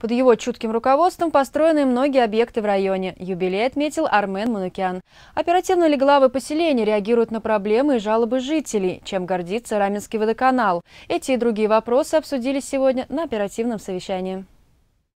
Под его чутким руководством построены многие объекты в районе. Юбилей отметил Армен Манукян. Оперативно ли главы поселения реагируют на проблемы и жалобы жителей, чем гордится Раменский водоканал. Эти и другие вопросы обсудили сегодня на оперативном совещании.